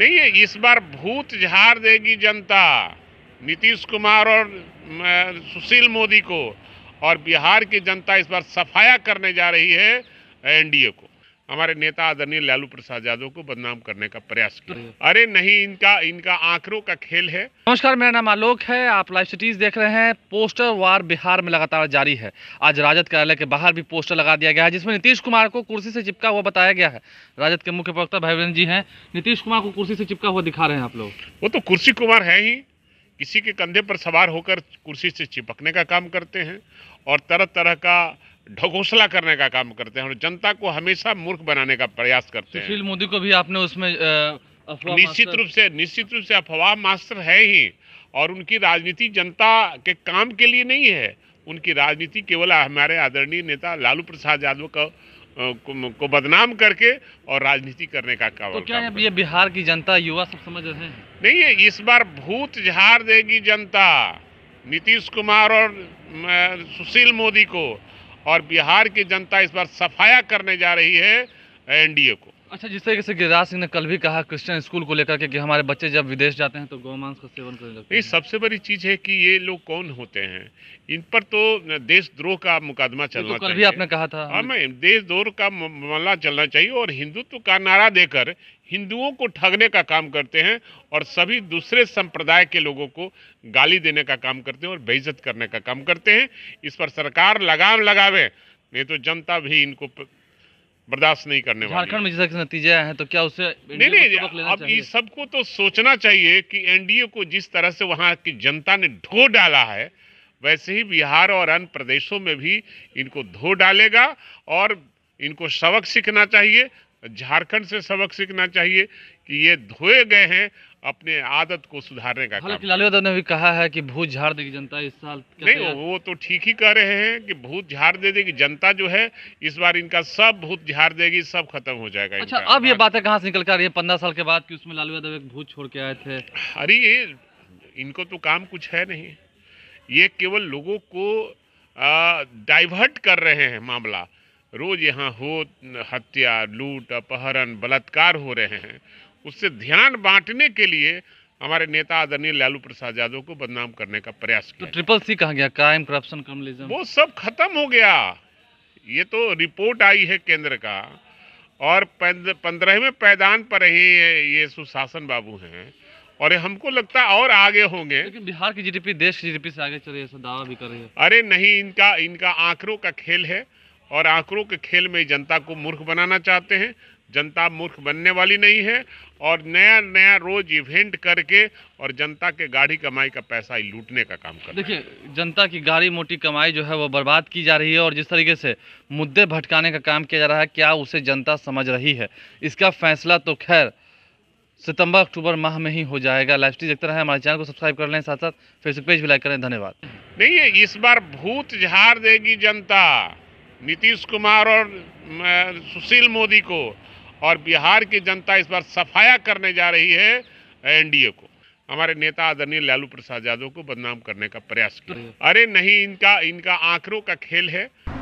नहीं इस बार भूत झाड़ देगी जनता नीतीश कुमार और सुशील मोदी को और बिहार की जनता इस बार सफाया करने जा रही है एनडीए को हमारे नेता आदरणीय लालू प्रसाद यादव को बदनाम करने का प्रयास किया अरे नहीं इनका इनका आंकड़ों का खेल है नमस्कार मेरा नाम आलोक है आप लाइव सिटीज देख रहे हैं पोस्टर वार बिहार में लगातार जारी है आज राजद कार्यालय के बाहर भी पोस्टर लगा दिया गया है जिसमें नीतीश कुमार को कुर्सी से चिपका हुआ बताया गया है राजद के मुख्य प्रवक्ता भाई जी हैं नीतीश कुमार को कुर्सी से चिपका हुआ दिखा रहे हैं आप लोग वो तो कुर्सी कुमार है ही किसी के कंधे पर सवार होकर कुर्सी से चिपकने का काम करते हैं और तरह तरह का ढकोसला करने का काम करते हैं और जनता को हमेशा मूर्ख बनाने का प्रयास करते हैं सुशील मोदी को भी आपने उसमें निश्चित रूप से निश्चित रूप से अफवाह मास्टर है ही और उनकी राजनीति जनता के काम के लिए नहीं है उनकी राजनीति केवल हमारे आदरणीय नेता लालू प्रसाद यादव का को, को बदनाम करके और राजनीति करने का काम तो क्या काम ये बिहार की जनता युवा सब समझ रहे हैं नहीं है इस बार भूत झाड़ देगी जनता नीतीश कुमार और सुशील मोदी को और बिहार की जनता इस बार सफाया करने जा रही है एनडीए को अच्छा जिस तरीके से गिरिराज सिंह ने कल भी कहा क्रिश्चियन स्कूल को लेकर के कि हमारे बच्चे जब विदेश जाते हैं तो गौमांस का सेवन करने लगते ये सबसे बड़ी चीज़ है कि ये लोग कौन होते हैं इन पर तो देशद्रोह का मुकदमा तो चलना तो कल भी आपने कहा था हमें हाँ, देशद्रोह का मामला चलना चाहिए और हिंदुत्व तो का नारा देकर हिंदुओं को ठगने का काम करते हैं और सभी दूसरे संप्रदाय के लोगों को गाली देने का काम करते हैं और बेइज्जत करने का काम करते हैं इस पर सरकार लगाम लगावे नहीं तो जनता भी इनको बर्दाश्त नहीं करने झारखंड में जिस नतीजे हैं तो क्या उसे नहीं नहीं अब इस सबको तो सोचना चाहिए कि एनडीए को जिस तरह से वहाँ की जनता ने ढो डाला है वैसे ही बिहार और अन्य प्रदेशों में भी इनको धो डालेगा और इनको सबक सीखना चाहिए झारखंड से सबक सीखना चाहिए कि ये धोए गए हैं अपने आदत को सुधारने का काम लालू यादव ने भी कहा है कि भूत झाड़ देगी जनता इस साल नहीं वो तो ठीक ही कह रहे हैं कि भूत झाड़ दे देगी जनता जो है इस बार इनका सब भूत झाड़ देगी सब खत्म हो जाएगा अच्छा अब ये बातें कहाँ से निकल कर रही है पंद्रह साल के बाद कि उसमें लालू यादव एक भूत छोड़ के आए थे अरे ये इनको तो काम कुछ है नहीं ये केवल लोगों को डाइवर्ट कर रहे हैं मामला रोज यहाँ हो हत्या लूट अपहरण बलात्कार हो रहे हैं उससे ध्यान बांटने के लिए हमारे नेता आदरणीय लालू प्रसाद यादव को बदनाम करने का प्रयास तो किया तो ट्रिपल सी कहा गया क्राइम करप्शन कम्युनिज्म वो सब खत्म हो गया ये तो रिपोर्ट आई है केंद्र का और पंद्रहवें पैदान पर ही ये सुशासन बाबू हैं और हमको लगता है और आगे होंगे लेकिन बिहार की जीडीपी देश की जीडीपी से आगे चल रही है दावा भी कर रही है अरे नहीं इनका इनका आंकड़ों का खेल है और आंकड़ों के खेल में जनता को मूर्ख बनाना चाहते हैं जनता मूर्ख बनने वाली नहीं है और नया नया रोज इवेंट करके और जनता के गाड़ी कमाई का पैसा ही लूटने का काम कर देखिए जनता की गाड़ी मोटी कमाई जो है वो बर्बाद की जा रही है और जिस तरीके से मुद्दे भटकाने का काम किया जा रहा है क्या उसे जनता समझ रही है इसका फैसला तो खैर सितंबर अक्टूबर माह में ही हो जाएगा लाइफ स्टीज देखते रहे हमारे चैनल को सब्सक्राइब कर लें साथ साथ फेसबुक पेज भी लाइक करें धन्यवाद नहीं है इस बार भूत झाड़ देगी जनता नीतीश कुमार और सुशील मोदी को और बिहार की जनता इस बार सफाया करने जा रही है एनडीए को हमारे नेता आदरणीय लालू प्रसाद यादव को बदनाम करने का प्रयास किया अरे नहीं इनका इनका आंकड़ों का खेल है